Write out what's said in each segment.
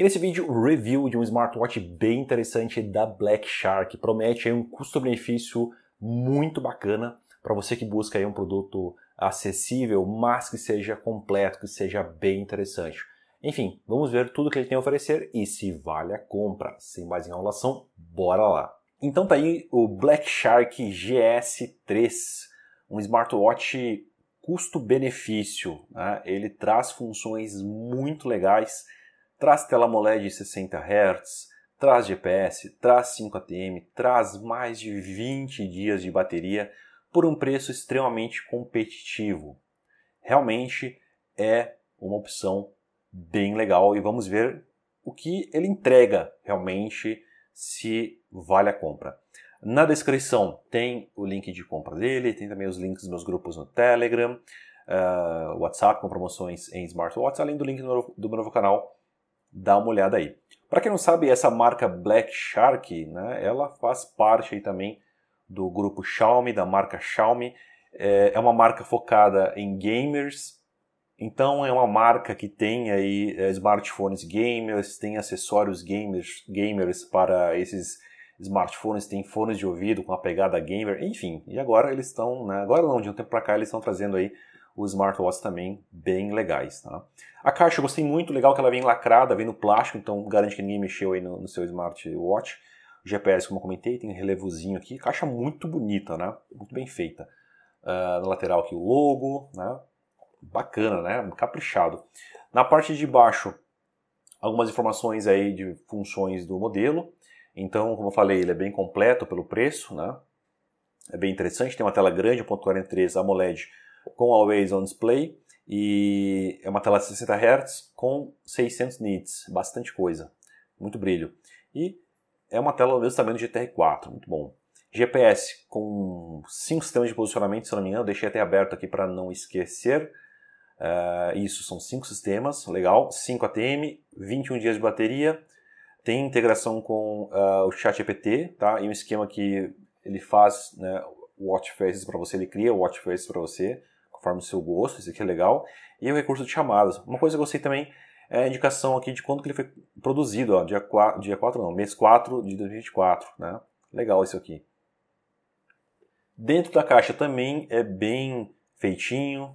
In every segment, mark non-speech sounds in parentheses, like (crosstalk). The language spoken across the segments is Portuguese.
E nesse vídeo, review de um smartwatch bem interessante da Black Shark. Promete um custo-benefício muito bacana para você que busca um produto acessível, mas que seja completo, que seja bem interessante. Enfim, vamos ver tudo que ele tem a oferecer e se vale a compra. Sem mais enrolação, bora lá! Então tá aí o Black Shark GS3, um smartwatch custo-benefício. Né? Ele traz funções muito legais traz tela AMOLED de 60 Hz, traz GPS, traz 5 ATM, traz mais de 20 dias de bateria por um preço extremamente competitivo. Realmente é uma opção bem legal e vamos ver o que ele entrega realmente se vale a compra. Na descrição tem o link de compra dele, tem também os links dos meus grupos no Telegram, uh, WhatsApp com promoções em smartwatch, além do link do meu novo canal dá uma olhada aí. Para quem não sabe, essa marca Black Shark, né, ela faz parte aí também do grupo Xiaomi, da marca Xiaomi. É, é uma marca focada em gamers, então é uma marca que tem aí é, smartphones gamers, tem acessórios gamers, gamers para esses smartphones, tem fones de ouvido com a pegada gamer, enfim. E agora eles estão, né, agora não, de um tempo para cá eles estão trazendo aí o smartwatch também bem legais. Tá? A caixa eu gostei muito, legal que ela vem lacrada, vem no plástico, então garante que ninguém mexeu aí no, no seu smartwatch. O GPS, como eu comentei, tem um relevozinho aqui, caixa muito bonita, né? muito bem feita. Uh, na lateral aqui o logo, né? bacana, né? caprichado. Na parte de baixo, algumas informações aí de funções do modelo. Então, como eu falei, ele é bem completo pelo preço, né? É bem interessante, tem uma tela grande, 1.43 AMOLED com Always On Display e é uma tela de 60 Hz com 600 nits, bastante coisa, muito brilho. E é uma tela do mesmo tamanho do GTR4, muito bom. GPS com cinco sistemas de posicionamento, se não me engano, deixei até aberto aqui para não esquecer. Uh, isso, são cinco sistemas, legal. 5 ATM, 21 dias de bateria, tem integração com uh, o chat EPT, tá? E um esquema que ele faz né, watch faces para você, ele cria watch faces para você, conforme o seu gosto, isso aqui é legal. E o é recurso de chamadas. Uma coisa que eu gostei também é a indicação aqui de quando que ele foi produzido, ó, dia 4, dia 4 não, mês 4 de 2024, né? Legal isso aqui. Dentro da caixa também é bem feitinho.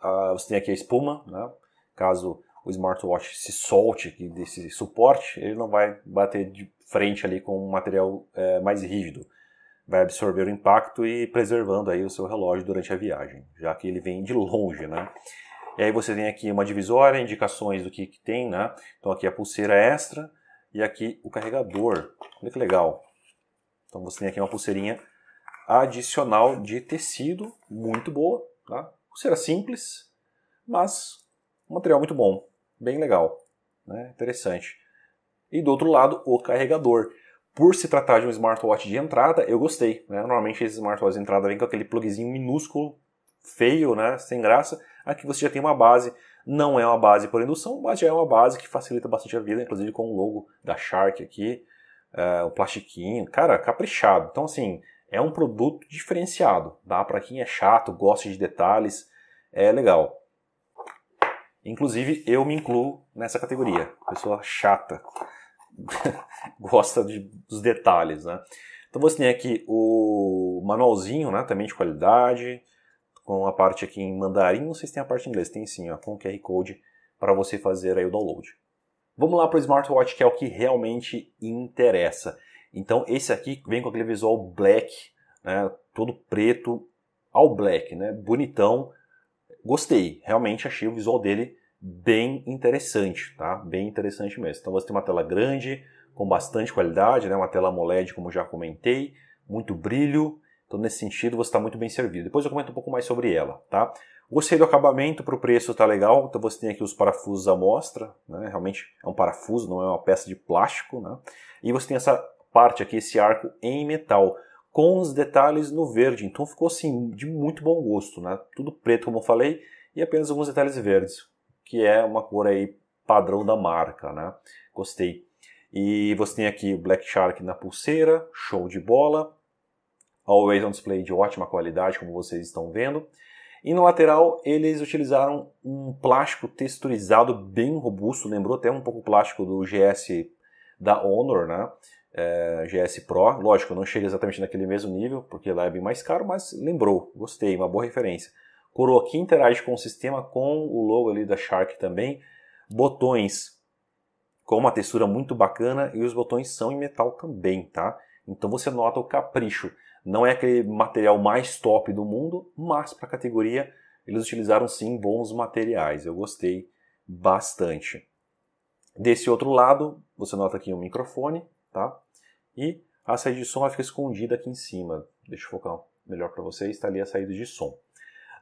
Ah, você tem aqui a espuma, né? Caso o smartwatch se solte aqui desse suporte, ele não vai bater de frente ali com um material é, mais rígido vai absorver o impacto e preservando aí o seu relógio durante a viagem, já que ele vem de longe, né? E aí você tem aqui uma divisória, indicações do que, que tem, né? Então aqui a pulseira extra e aqui o carregador. Olha que legal. Então você tem aqui uma pulseirinha adicional de tecido, muito boa, tá? Pulseira simples, mas um material muito bom, bem legal, né? Interessante. E do outro lado, o carregador por se tratar de um smartwatch de entrada, eu gostei. Né? Normalmente esses smartwatches de entrada vêm com aquele plugzinho minúsculo, feio, né? sem graça. Aqui você já tem uma base. Não é uma base por indução, mas já é uma base que facilita bastante a vida, inclusive com o logo da Shark aqui, eh, o plastiquinho. Cara, caprichado. Então, assim, é um produto diferenciado. Dá para quem é chato, gosta de detalhes, é legal. Inclusive, eu me incluo nessa categoria. Pessoa chata. (laughs) gosta de, dos detalhes, né? Então você tem aqui o manualzinho, né, também de qualidade, com a parte aqui em mandarim, não sei se tem a parte em inglês, tem sim, ó, com QR Code para você fazer aí o download. Vamos lá para o smartwatch, que é o que realmente interessa. Então esse aqui vem com aquele visual black, né, todo preto, ao black, né, bonitão. Gostei, realmente achei o visual dele bem interessante, tá? Bem interessante mesmo. Então você tem uma tela grande, com bastante qualidade, né? Uma tela AMOLED, como já comentei, muito brilho. Então nesse sentido você está muito bem servido. Depois eu comento um pouco mais sobre ela, tá? Gostei do acabamento, para o preço tá legal. Então você tem aqui os parafusos à mostra, né? Realmente é um parafuso, não é uma peça de plástico, né? E você tem essa parte aqui, esse arco em metal com os detalhes no verde. Então ficou assim de muito bom gosto, né? Tudo preto, como eu falei, e apenas alguns detalhes verdes que é uma cor aí padrão da marca, né? Gostei. E você tem aqui o Black Shark na pulseira, show de bola. Always on display de ótima qualidade, como vocês estão vendo. E no lateral eles utilizaram um plástico texturizado bem robusto, lembrou até um pouco o plástico do GS da Honor, né? É, GS Pro. Lógico, não chega exatamente naquele mesmo nível, porque lá é bem mais caro, mas lembrou, gostei, uma boa referência. Coroa que interage com o sistema com o logo ali da Shark também. Botões com uma textura muito bacana e os botões são em metal também, tá? Então você nota o capricho. Não é aquele material mais top do mundo, mas para a categoria eles utilizaram sim bons materiais. Eu gostei bastante. Desse outro lado, você nota aqui um microfone, tá? E a saída de som vai ficar escondida aqui em cima. Deixa eu focar melhor para vocês. Está ali a saída de som.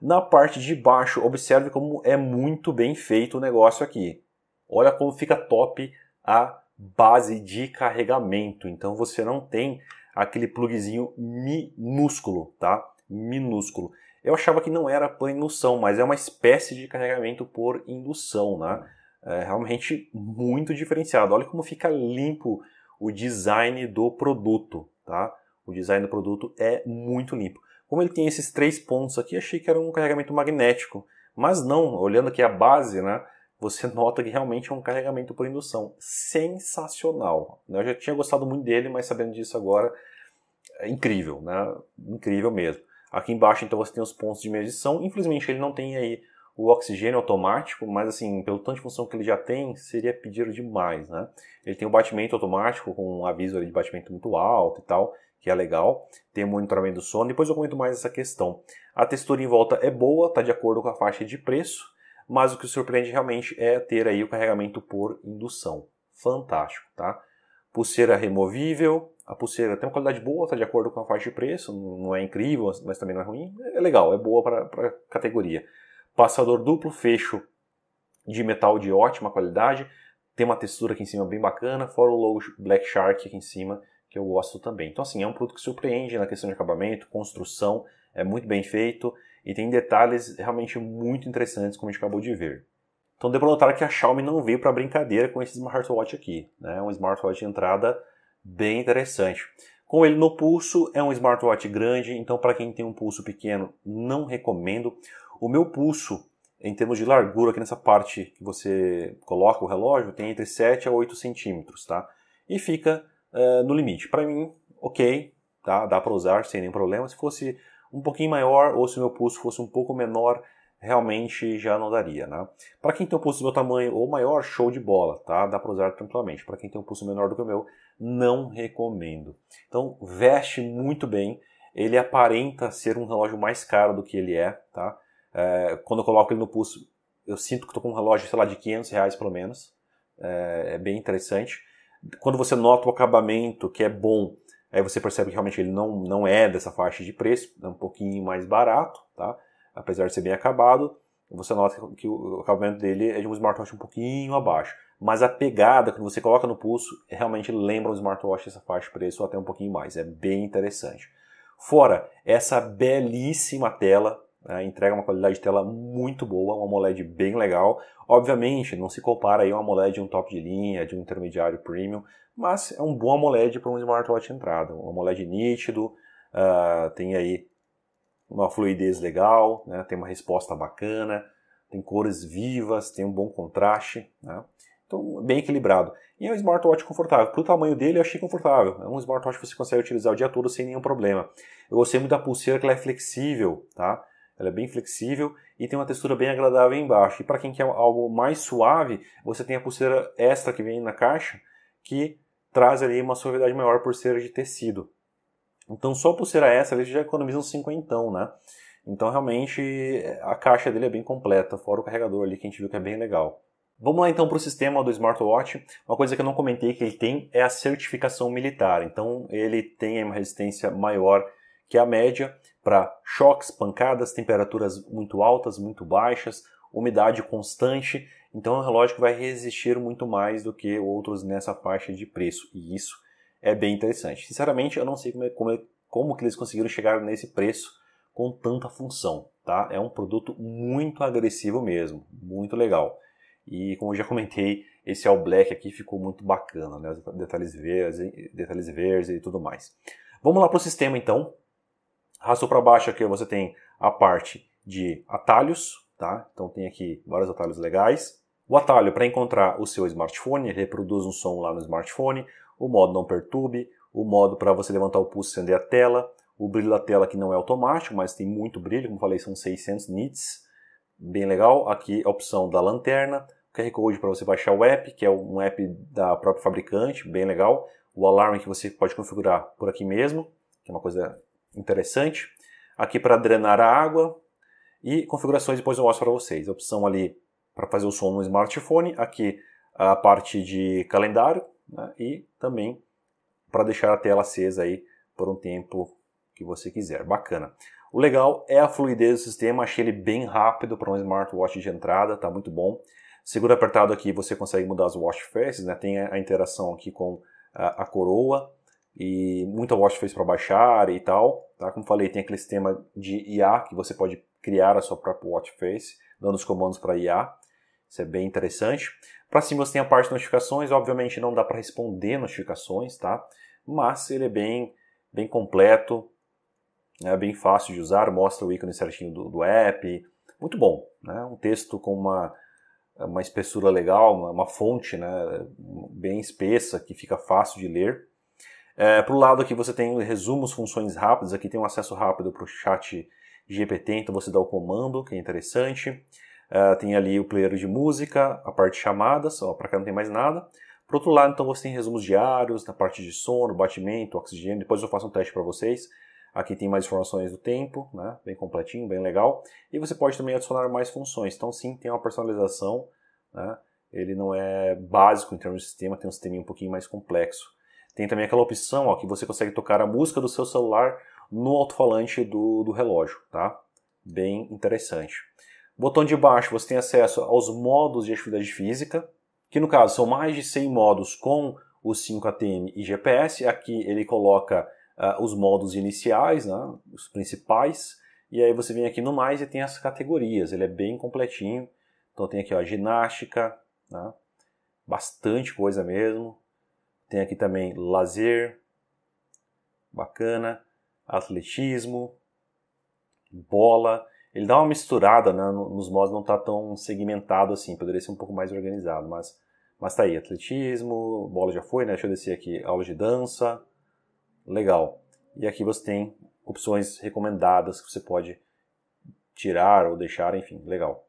Na parte de baixo, observe como é muito bem feito o negócio aqui. Olha como fica top a base de carregamento. Então você não tem aquele plugzinho minúsculo, tá? Minúsculo. Eu achava que não era por indução, mas é uma espécie de carregamento por indução, né? É realmente muito diferenciado. Olha como fica limpo o design do produto, tá? O design do produto é muito limpo. Como ele tem esses três pontos aqui, achei que era um carregamento magnético. Mas não, olhando aqui a base, né, você nota que realmente é um carregamento por indução. Sensacional! Eu já tinha gostado muito dele, mas sabendo disso agora, é incrível, né? Incrível mesmo. Aqui embaixo, então, você tem os pontos de medição. Infelizmente, ele não tem aí o oxigênio automático, mas assim, pelo tanto de função que ele já tem, seria pedir demais, né? Ele tem o batimento automático com um aviso de batimento muito alto e tal, que é legal. Tem o monitoramento do sono, depois eu comento mais essa questão. A textura em volta é boa, está de acordo com a faixa de preço, mas o que surpreende realmente é ter aí o carregamento por indução. Fantástico, tá? Pulseira removível, a pulseira tem uma qualidade boa, está de acordo com a faixa de preço, não é incrível, mas também não é ruim. É legal, é boa para a categoria. Passador duplo, fecho de metal de ótima qualidade, tem uma textura aqui em cima bem bacana, fora o logo Black Shark aqui em cima, que eu gosto também. Então, assim, é um produto que surpreende na questão de acabamento, construção, é muito bem feito e tem detalhes realmente muito interessantes, como a gente acabou de ver. Então, deu para notar que a Xiaomi não veio para brincadeira com esse smartwatch aqui. É né? um smartwatch de entrada bem interessante. Com ele no pulso, é um smartwatch grande, então para quem tem um pulso pequeno, não recomendo. O meu pulso, em termos de largura, aqui nessa parte que você coloca o relógio, tem entre 7 a 8 centímetros, tá? E fica eh, no limite. Para mim, ok, tá? dá para usar sem nenhum problema. Se fosse um pouquinho maior ou se o meu pulso fosse um pouco menor, realmente já não daria, né? Para quem tem um pulso do meu tamanho ou maior, show de bola, tá? Dá para usar tranquilamente. Para quem tem um pulso menor do que o meu, não recomendo. Então, veste muito bem. Ele aparenta ser um relógio mais caro do que ele é, tá? É, quando eu coloco ele no pulso, eu sinto que estou com um relógio, sei lá, de 500 reais pelo menos. É, é bem interessante. Quando você nota o acabamento que é bom, aí você percebe que realmente ele não, não é dessa faixa de preço, é um pouquinho mais barato, tá? apesar de ser bem acabado. Você nota que o acabamento dele é de um smartwatch um pouquinho abaixo. Mas a pegada que você coloca no pulso realmente lembra um smartwatch dessa faixa de preço ou até um pouquinho mais. É bem interessante. Fora essa belíssima tela né, entrega uma qualidade de tela muito boa, uma AMOLED bem legal. Obviamente, não se compara aí uma AMOLED de um top de linha, de um intermediário premium, mas é um bom AMOLED para um smartwatch entrada. Um AMOLED nítido, uh, tem aí uma fluidez legal, né? tem uma resposta bacana, tem cores vivas, tem um bom contraste. Né? Então, bem equilibrado. E é um smartwatch confortável. Para o tamanho dele, eu achei confortável. É um smartwatch que você consegue utilizar o dia todo sem nenhum problema. Eu gostei muito da pulseira, que ela é flexível, tá? Ela é bem flexível e tem uma textura bem agradável embaixo. E para quem quer algo mais suave, você tem a pulseira extra que vem na caixa, que traz ali uma suavidade maior por ser de tecido. Então só a pulseira extra ele já economiza uns cinquentão, né? Então realmente eh, a caixa dele é bem completa, fora o carregador ali que a gente viu que é bem legal. Vamos lá então para o sistema do smartwatch. Uma coisa que eu não comentei que ele tem é a certificação militar. Então ele tem uma resistência maior que a média para choques, pancadas, temperaturas muito altas, muito baixas, umidade constante. Então é um relógio que vai resistir muito mais do que outros nessa faixa de preço. E isso é bem interessante. Sinceramente, eu não sei como, é, como, é, como que eles conseguiram chegar nesse preço com tanta função. Tá? É um produto muito agressivo mesmo, muito legal. E como eu já comentei, esse All Black aqui ficou muito bacana, né? Os detalhes verdes, detalhes verdes e tudo mais. Vamos lá para o sistema então. Arrastou para baixo aqui você tem a parte de atalhos, tá? Então tem aqui vários atalhos legais. O atalho para encontrar o seu smartphone, reproduz um som lá no smartphone, o modo não perturbe, o modo para você levantar o pulso e acender a tela, o brilho da tela que não é automático, mas tem muito brilho, como falei, são 600 nits, bem legal. Aqui a opção da lanterna, o QR Code para você baixar o app, que é um app da própria fabricante, bem legal. O alarme que você pode configurar por aqui mesmo, que é uma coisa interessante. Aqui para drenar a água e configurações depois eu mostro para vocês. A opção ali para fazer o som no smartphone, aqui a parte de calendário né? e também para deixar a tela acesa aí por um tempo que você quiser. Bacana. O legal é a fluidez do sistema, achei ele bem rápido para um smartwatch de entrada, tá muito bom. Segura apertado aqui você consegue mudar as watch faces, né? tem a interação aqui com a, a coroa, e muita watch fez para baixar e tal, tá? Como falei, tem aquele sistema de IA que você pode criar a sua própria watch face, dando os comandos para IA. Isso é bem interessante. Para cima você tem a parte de notificações, obviamente não dá para responder notificações, tá? Mas ele é bem bem completo, é bem fácil de usar, mostra o ícone certinho do, do app, muito bom, né? Um texto com uma uma espessura legal, uma, uma fonte, né, bem espessa que fica fácil de ler. É, para o lado aqui você tem resumos, funções rápidas, aqui tem um acesso rápido para o chat GPT, então você dá o comando, que é interessante. É, tem ali o player de música, a parte de chamadas, para cá não tem mais nada. para outro lado, então você tem resumos diários, na parte de sono, batimento, oxigênio, depois eu faço um teste para vocês. Aqui tem mais informações do tempo, né? bem completinho, bem legal. E você pode também adicionar mais funções. Então sim, tem uma personalização, né? ele não é básico em termos de sistema, tem um sistema um pouquinho mais complexo. Tem também aquela opção ó, que você consegue tocar a música do seu celular no alto-falante do, do relógio, tá? Bem interessante. Botão de baixo, você tem acesso aos modos de atividade física, que no caso são mais de 100 modos com o 5ATM e GPS. Aqui ele coloca uh, os modos iniciais, né, os principais, e aí você vem aqui no mais e tem as categorias. Ele é bem completinho. Então tem aqui ó, ginástica, né, bastante coisa mesmo. Tem aqui também lazer, bacana, atletismo, bola. Ele dá uma misturada, né? Nos mods não está tão segmentado assim, poderia ser um pouco mais organizado, mas mas tá aí, atletismo, bola já foi, né? Deixa eu descer aqui, aula de dança. Legal. E aqui você tem opções recomendadas que você pode tirar ou deixar, enfim, legal.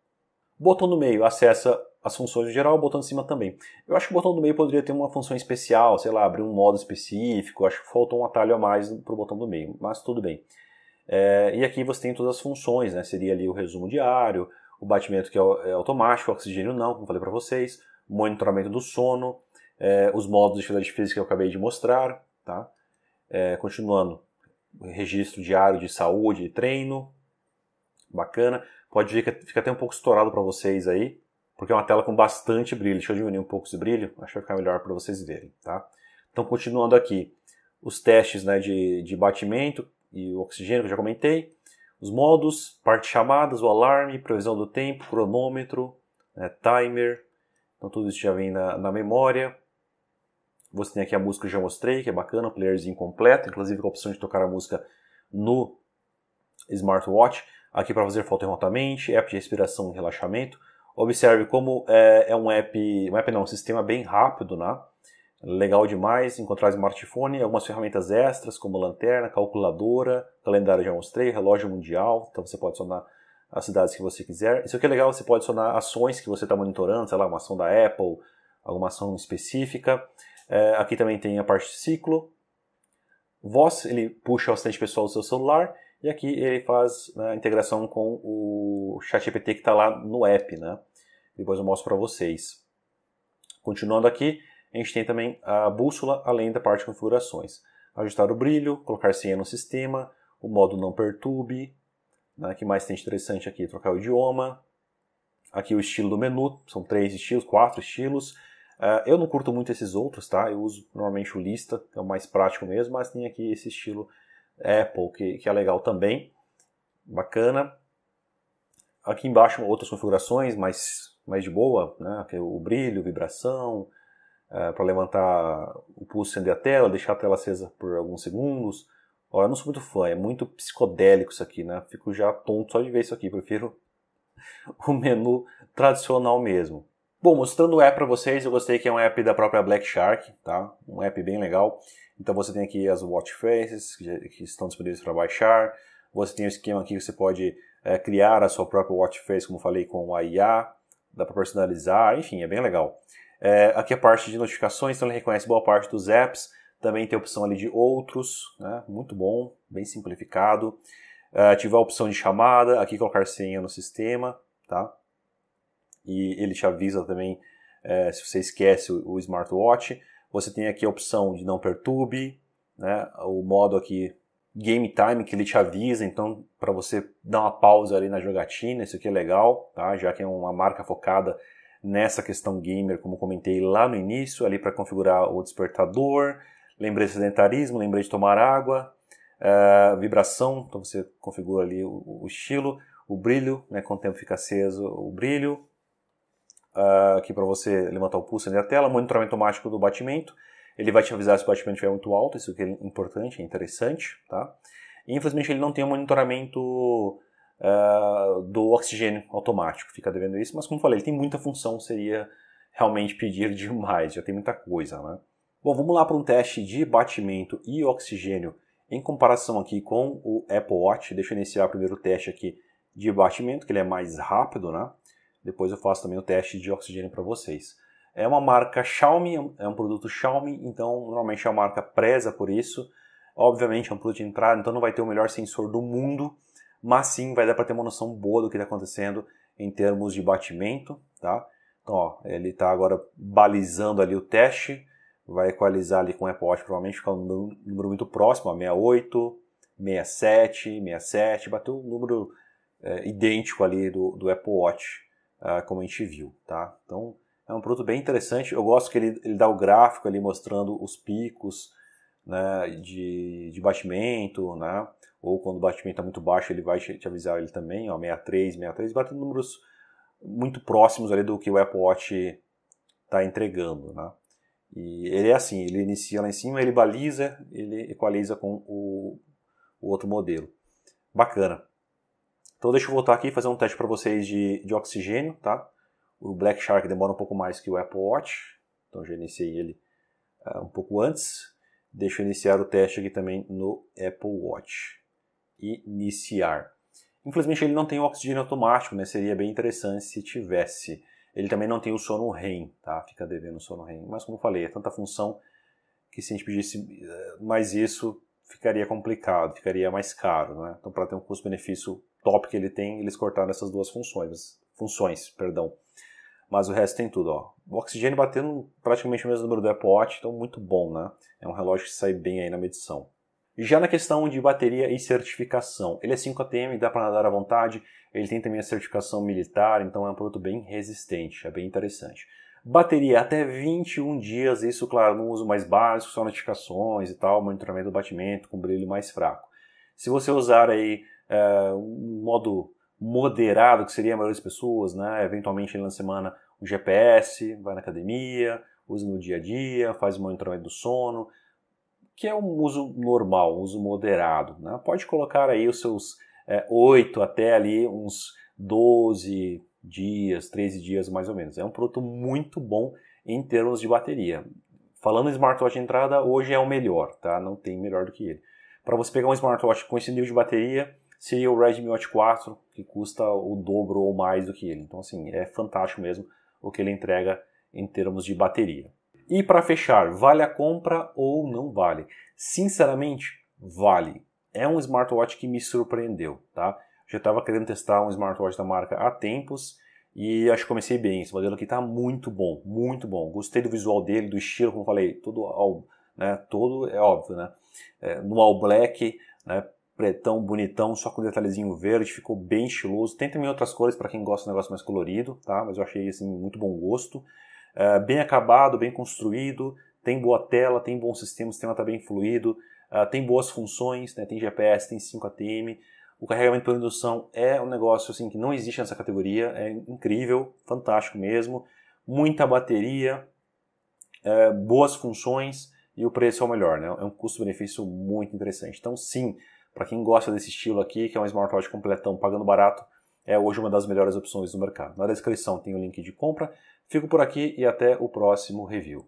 Botão no meio acessa as funções em geral, o botão de cima também. Eu acho que o botão do meio poderia ter uma função especial, sei lá, abrir um modo específico, acho que faltou um atalho a mais para o botão do meio, mas tudo bem. É, e aqui você tem todas as funções, né? Seria ali o resumo diário, o batimento que é, é automático, oxigênio não, como falei para vocês, monitoramento do sono, é, os modos de atividade física que eu acabei de mostrar, tá? É, continuando, registro diário de saúde e treino, bacana. Pode ver que fica até um pouco estourado para vocês aí, porque é uma tela com bastante brilho. Deixa eu diminuir um pouco esse brilho, acho que vai ficar melhor para vocês verem, tá? Então, continuando aqui, os testes né, de, de batimento e o oxigênio, que eu já comentei, os modos, parte chamadas, o alarme, previsão do tempo, cronômetro, né, timer, então tudo isso já vem na, na memória. Você tem aqui a música que eu já mostrei, que é bacana, playerzinho completo, inclusive com a opção de tocar a música no smartwatch. Aqui para fazer foto remotamente, app de respiração e relaxamento, Observe como é, é um app, um app não, um sistema bem rápido, né? Legal demais encontrar smartphone, algumas ferramentas extras como lanterna, calculadora, calendário já mostrei, relógio mundial, então você pode sonar as cidades que você quiser. Isso aqui é legal, você pode sonar ações que você está monitorando, sei lá, uma ação da Apple, alguma ação específica. É, aqui também tem a parte de ciclo. Voz, ele puxa o assistente pessoal do seu celular e aqui ele faz né, a integração com o ChatGPT que está lá no app, né? Depois eu mostro para vocês. Continuando aqui, a gente tem também a bússola, além da parte de configurações. Ajustar o brilho, colocar senha no sistema, o modo não perturbe. Né? que mais tem interessante aqui? Trocar o idioma. Aqui o estilo do menu, são três estilos, quatro estilos. Uh, eu não curto muito esses outros, tá? Eu uso normalmente o lista, é o mais prático mesmo, mas tem aqui esse estilo Apple, que, que é legal também, bacana. Aqui embaixo outras configurações, mais, mais de boa, né? o brilho, vibração, é, para levantar o pulso, acender a tela, deixar a tela acesa por alguns segundos. Olha, eu não sou muito fã, é muito psicodélico isso aqui, né? Fico já tonto só de ver isso aqui, prefiro (laughs) o menu tradicional mesmo. Bom, mostrando o app para vocês, eu gostei que é um app da própria Black Shark, tá? Um app bem legal. Então você tem aqui as watch faces que estão disponíveis para baixar. Você tem o um esquema aqui que você pode é, criar a sua própria watch face, como falei, com o IA. Dá para personalizar, enfim, é bem legal. É, aqui a parte de notificações, então ele reconhece boa parte dos apps. Também tem a opção ali de outros, né? muito bom, bem simplificado. Tiver é, ativar a opção de chamada, aqui colocar senha no sistema, tá? e ele te avisa também é, se você esquece o, o, smartwatch. Você tem aqui a opção de não perturbe, né, o modo aqui game time que ele te avisa, então para você dar uma pausa ali na jogatina, isso aqui é legal, tá? já que é uma marca focada nessa questão gamer, como comentei lá no início, ali para configurar o despertador, lembrei de sedentarismo, lembrei de tomar água, eh, vibração, então você configura ali o, o estilo, o brilho, né, quanto tempo fica aceso o brilho, uh, aqui para você levantar o pulso na tela, monitoramento automático do batimento. Ele vai te avisar se o batimento estiver muito alto, isso que é importante, é interessante, tá? E, infelizmente ele não tem o um monitoramento uh, do oxigênio automático, fica devendo isso, mas como falei, ele tem muita função, seria realmente pedir (laughs) demais, já tem muita coisa, né? Bom, vamos lá para um teste de batimento e oxigênio em comparação aqui com o Apple Watch. Deixa eu iniciar o primeiro teste aqui de batimento, que ele é mais rápido, né? Depois eu faço também o teste de oxigênio para vocês. É uma marca Xiaomi, é um é produto Xiaomi, então normalmente é a marca preza por isso. Obviamente é um produto de entrada, então não vai ter o melhor sensor do mundo, mas sim vai dar para ter uma noção boa do que está acontecendo em termos de batimento, tá? Então, ó, ele está agora balizando ali o teste, vai equalizar ali com o Apple Watch, provavelmente ficar um número, muito próximo, a 68, 67, 67, bateu um número é, idêntico ali do, do Apple Watch. Ah, como a gente viu, tá? Então é um produto bem interessante. Eu gosto que ele, ele dá o gráfico ali mostrando os picos né, de, de batimento, né? Ou quando o batimento está muito baixo, ele vai te avisar ele também, ó, 63, 63, batendo números muito próximos ali do que o Apple Watch está entregando, né? E ele é assim, ele inicia lá em cima, ele baliza, ele equaliza com o, o outro modelo. Bacana. Então deixa eu voltar aqui e fazer um teste para vocês de, de oxigênio, tá? O Black Shark demora um pouco mais que o Apple Watch, então já iniciei ele ah, um pouco antes. Deixa eu iniciar o teste aqui também no Apple Watch. Iniciar. Infelizmente ele não tem o oxigênio automático, né? Seria bem interessante se tivesse. Ele também não tem o sono REM, tá? Fica devendo o sono REM. Mas como eu falei, é tanta função que se a gente pedisse eh, mais isso, ficaria complicado, ficaria mais caro, né? Então para ter um custo-benefício top que ele tem, eles cortaram essas duas funções, funções, perdão. Mas o resto tem tudo, ó. O oxigênio batendo praticamente o mesmo número do Apple Watch, então muito bom, né? É um relógio que sai bem aí na medição. Já na questão de bateria e certificação, ele é 5 ATM, dá para nadar à vontade, ele tem também a certificação militar, então é um produto bem resistente, é bem interessante. Bateria até 21 dias, isso claro, no uso mais básico, só notificações e tal, monitoramento do batimento com brilho mais fraco. Se você usar aí é, um modo moderado, que seria a maioria das pessoas, né? Eventualmente na semana um GPS, vai na academia, usa no dia a dia, faz o monitoramento do sono, que é um uso normal, um uso moderado. Né? Pode colocar aí os seus é, 8 até ali uns 12 dias, 13 dias mais ou menos. É um produto muito bom em termos de bateria. Falando em smartwatch de entrada, hoje é o melhor, tá? Não tem melhor do que ele. Para você pegar um smartwatch com esse nível de bateria, seria o Redmi Note 4, que custa o dobro ou mais do que ele. Então, assim, é fantástico mesmo o que ele entrega em termos de bateria. E para fechar, vale a compra ou não vale? Sinceramente, vale. É um smartwatch que me surpreendeu, tá? Já estava querendo testar um smartwatch da marca há tempos e acho que comecei bem. Esse modelo aqui está muito bom, muito bom. Gostei do visual dele, do estilo, como falei, todo, né, todo é óbvio, né? É, no all black, né? pretão, bonitão, só com detalhezinho verde, ficou bem estiloso. Tem também outras cores para quem gosta de um negócio mais colorido, tá? Mas eu achei assim muito bom gosto. É, bem acabado, bem construído, tem boa tela, tem bom sistema, o sistema está bem fluido, é, tem boas funções, né? tem GPS, tem 5 ATM. O carregamento por indução é um negócio assim que não existe nessa categoria, é incrível, fantástico mesmo. Muita bateria, é, boas funções e o preço é o melhor, né? É um custo-benefício muito interessante. Então, sim, para quem gosta desse estilo aqui, que é um smartwatch completão pagando barato, é hoje uma das melhores opções do mercado. Na descrição tem o link de compra. Fico por aqui e até o próximo review.